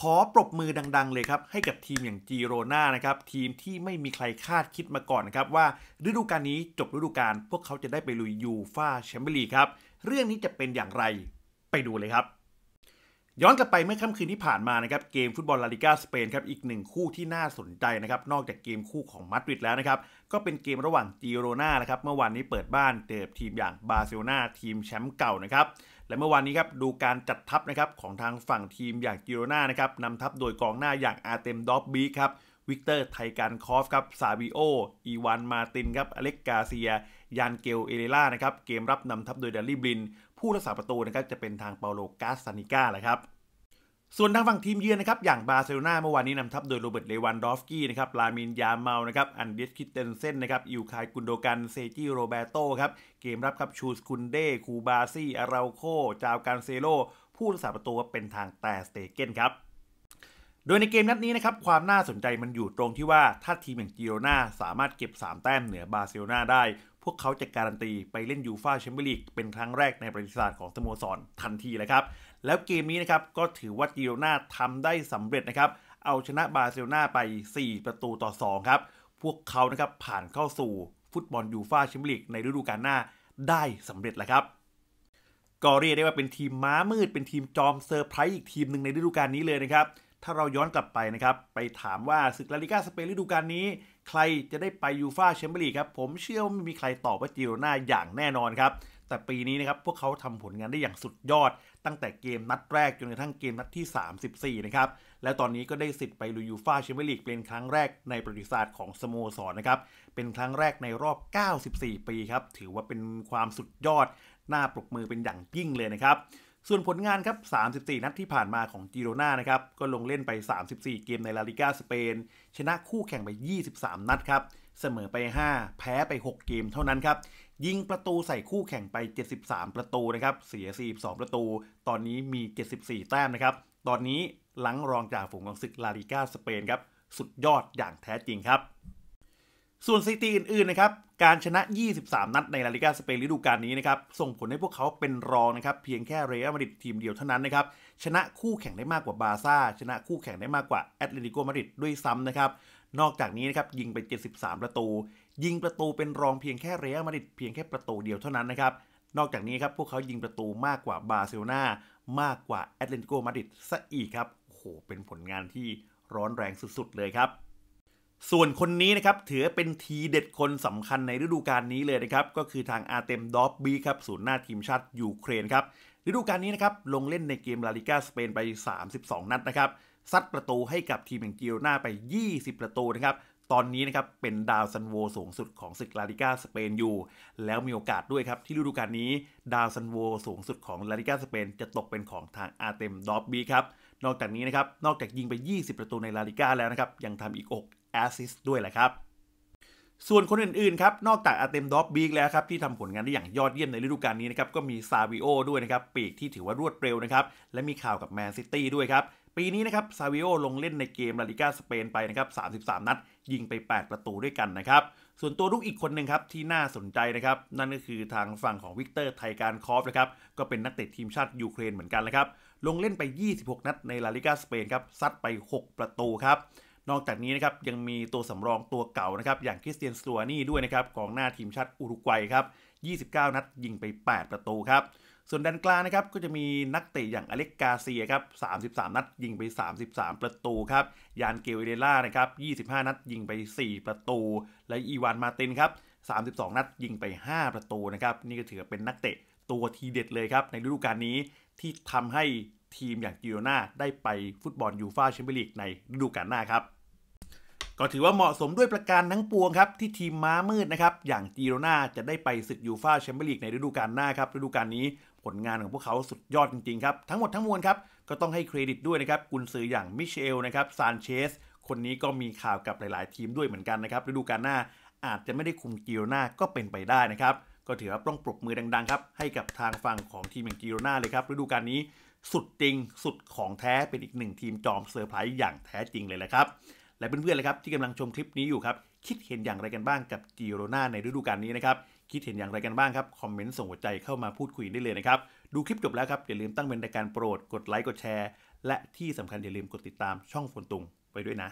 ขอปรบมือดัง ๆ เลยครับ ให้กับทีมอย่างจีโรนานะครับ ทีมที่ไม่มีใครคาดคิดมาก่อนนะครับ ว่าฤดูกาลนี้จบฤดูกาลพวกเขาจะได้ไปลุยยูฟาแชมเปี้ยนลีกครับ เรื่องนี้จะเป็นอย่างไร ไปดูเลยครับย้อนกลับไปเมื่อค่ำคืนที่ผ่านมานะครับเกมฟุตบอลลาลิกา สเปนครับอีกหนึ่งคู่ที่น่าสนใจนะครับนอกจากเกมคู่ของมาดริดแล้วนะครับ ก็เป็นเกมระหว่างจีโรนานะครับเมื่อวานนี้เปิดบ้านเจอทีมอย่างบาร์เซโลนาทีมแชมป์เก่านะครับและเมื่อวานนี้ครับดูการจัดทัพนะครับของทางฝั่งทีมอย่างจีโรนานะครับนำทัพโดยกองหน้าอย่างอาเตมดอฟบีครับวิกเตอร์ ไทกันคอฟครับ ซาบิโอ อีวาน มาติน ครับอเล็กกาเซีย ยานเกล เอเลล่านะครับ เกมรับนำทัพโดยดาลลี่บลิน ผู้รักษาประตูนะครับจะเป็นทางเปาโลกาสานิก้าแหละครับ ส่วนทางฝั่งทีมเยือนนะครับ อย่างบาร์เซโลนาเมื่อวานนี้นำทัพโดยโรเบิร์ตเลวันดอฟกี้ นะครับ ลามินยาเมานะครับ อันเดสคิเตนเซนนะครับ อิวคายกุนโดกันเซจิโรเบโตครับ เกมรับครับ ชูสคุนเดคูบาซี่อาราโคจาวการเซโลผู้รักษาประตูเป็นทางแต่สเตเกนครับโดยในเกมนัดนี้นะครับ ความน่าสนใจมันอยู่ตรงที่ว่าถ้าทีมอย่างจิโรนาสามารถเก็บ 3 แต้มเหนือบาร์เซโลนาได้ พวกเขาจะการันตีไปเล่นยูฟาแชมเปี้ยนลีกเป็นครั้งแรกในประวัติศาสตร์ของสโมสรทันทีเลยครับ แล้วเกมนี้นะครับ ก็ถือว่าจิโรนาทำได้สำเร็จนะครับ เอาชนะบาร์เซโลนาไป 4 ประตูต่อ 2 ครับ พวกเขานะครับผ่านเข้าสู่ฟุตบอลยูฟาแชมเปี้ยนลีกในฤดูกาลหน้า ได้สำเร็จแล้วครับ ก็เรียกได้ว่าเป็นทีมม้ามืด เป็นทีมจอมเซอร์ไพรส์อีกทีมหนึ่งในฤดูกาลนี้เลยนะครับถ้าเราย้อนกลับไปนะครับ ไปถามว่า ศึกลาลิกาสเปนฤดูกาลนี้ ใครจะได้ไปยูฟาแชมเปี้ยนลีกครับ ผมเชื่อว่าไม่มีใครตอบว่าจิโรนาอย่างแน่นอนครับ แต่ปีนี้นะครับ พวกเขาทำผลงานได้อย่างสุดยอด ตั้งแต่เกมนัดแรก จนกระทั่งเกมนัดที่ 34 นะครับ และตอนนี้ก็ได้สิทธิ์ไปลุยยูฟาแชมเปี้ยนลีกเป็นครั้งแรกในประวัติศาสตร์ของสโมสรนนะครับ เป็นครั้งแรกในรอบ94ปีครับ ถือว่าเป็นความสุดยอดน่าปรบมือเป็นอย่างยิ่งเลยนะครับส่วนผลงานครับ 34 นัดที่ผ่านมาของจิโรนานะครับ ก็ลงเล่นไป 34 เกมในลาลิกาสเปน ชนะคู่แข่งไป 23 นัดครับ เสมอไป 5 แพ้ไป 6 เกมเท่านั้นครับ ยิงประตูใส่คู่แข่งไป 73 ประตูนะครับ เสีย 42 ประตู ตอนนี้มี 74 แต้มนะครับ ตอนนี้หลังรองจากฝูงของศึกลาลิกาสเปนครับ สุดยอดอย่างแท้จริงครับส่วนสถิติอื่นๆนะครับการชนะ 23 นัดในลาลิกาสเปนฤดูกาลนี้นะครับส่งผลให้พวกเขาเป็นรองนะครับเพียงแค่เรอัลมาดริดทีมเดียวเท่านั้นนะครับชนะคู่แข่งได้มากกว่าบาซ่าชนะคู่แข่งได้มากกว่าแอตเลติโกมาดริดด้วยซ้ำนะครับนอกจากนี้นะครับยิงไป 73 ประตู ยิงประตูเป็นรองเพียงแค่เรอัลมาดริดเพียงแค่ประตูเดียวเท่านั้นนะครับนอกจากนี้ครับพวกเขายิงประตูมากกว่าบาร์เซโลนามากกว่าแอตเลติโกมาดริดซะอีกครับโหเป็นผลงานที่ร้อนแรงสุดๆเลยครับส่วนคนนี้นะครับถือเป็นทีเด็ดคนสำคัญในฤดูกาลนี้เลยนะครับ ก็คือทางอาเต็มดอฟบีครับศูนย์หน้าทีมชาติยูเครนครับฤดูกาลนี้นะครับ ลงเล่นในเกมลาลิกาสเปนไป32 นัดนะครับซัดประตูให้กับทีมอย่างกิโรนาไป 20 ประตูนะครับ ตอนนี้นะครับ เป็นดาวซันโวสูงสุดของศึกลาลิกาสเปนอยู่ แล้วมีโอกาสด้วยครับ ที่ฤดูกาลนี้ดาวซันโวสูงสุดของลาลิกาสเปนจะตกเป็นของทางอาเต็มดอฟบีครับนอกจากนี้นะครับนอกจากยิงไป 20 ประตูในลาลิกาแล้วนะครับยังทำอีก6แอสซิสด้วยแหละครับ ส่วนคนอื่นๆครับ นอกจากอาเตมดอฟบีกแล้วครับ ที่ทำผลงานได้อย่างยอดเยี่ยมในฤดูกาลนี้นะครับก็มีซาวิโอด้วยนะครับ ปีกที่ถือว่ารวดเร็วนะครับ และมีข่าวกับแมนซิตี้ด้วยครับ ปีนี้นะครับซาวิโอ ลงเล่นในเกมลาลิกาสเปนไปนะครับ 33 นัด ยิงไป 8 ประตูด้วยกันนะครับ ส่วนตัวลูกอีกคนหนึ่งครับที่น่าสนใจนะครับนั่นก็คือทางฝั่งของวิกเตอร์ไทการคอฟนะครับก็เป็นนักเตะทีมชาติยูเครนเหมือนกันนะครับลงเล่นไป 26 นัดในลาลิกาสเปนครับซัดไป 6 ประตูครับนอกจากนี้นะครับยังมีตัวสำรองตัวเก่านะครับ อย่างคริสเตียนสตัวนี่ด้วยนะครับกองหน้าทีมชาติอุรุกวัยครับ29 นัดยิงไป 8 ประตูครับส่วนด้านกลางนะครับก็จะมีนักเตะอย่างอเล็กกาเซียครับ33 นัดยิงไป 33 ประตูครับยานเกลเดล่านะครับ25 นัดยิงไป 4 ประตู และอีวานมาตินครับ32 นัดยิงไป 5 ประตูนะครับนี่ก็ถือเป็นนักเตะตัวทีเด็ดเลยครับในฤดูกาลนี้ที่ทำให้ทีมอย่างกิโยนาได้ไปฟุตบอลยูฟาแชมเปี้ยนลีกในฤดูกาลหน้าครับก็ถือว่าเหมาะสมด้วยประการทั้งปวงครับ ที่ทีมม้ามืดนะครับ อย่างกิโยนาจะได้ไปศึกยูฟาแชมเปี้ยนลีกในฤดูกาลหน้าครับฤดูกาลนี้ผลงานของพวกเขาสุดยอดจริงๆครับ ทั้งหมดทั้งมวลครับ ก็ต้องให้เครดิตด้วยนะครับ กุนซืออย่างมิเชลนะครับซานเชสคนนี้ก็มีข่าวกับหลาย ๆทีมด้วยเหมือนกันนะครับฤดูกาลหน้า อาจจะไม่ได้คุมกิโรนาก็เป็นไปได้นะครับก็ถือว่าต้องปรบมือดังๆครับให้กับทางฝั่งของทีมอย่างกิโรนาเลยครับฤดูกาลนี้สุดจริงสุดของแท้เป็นอีกหนึ่งทีมจอมเซอร์ไพรส์อย่างแท้จริงเลยแหละครับและเพื่อนๆเลยครับที่กำลังชมคลิปนี้อยู่ครับคิดเห็นอย่างไรกันบ้างกับจีโรนาในฤดูกาลนี้นะครับคิดเห็นอย่างไรกันบ้างครับคอมเมนต์ส่งหัวใจเข้ามาพูดคุยได้เลยนะครับดูคลิปจบแล้วครับอย่าลืมตั้งเป็นรายการโปรดกดไลค์กดแชร์ และที่สำคัญอย่าลืมกดติดตามช่องฝนตุงไปด้วยนะ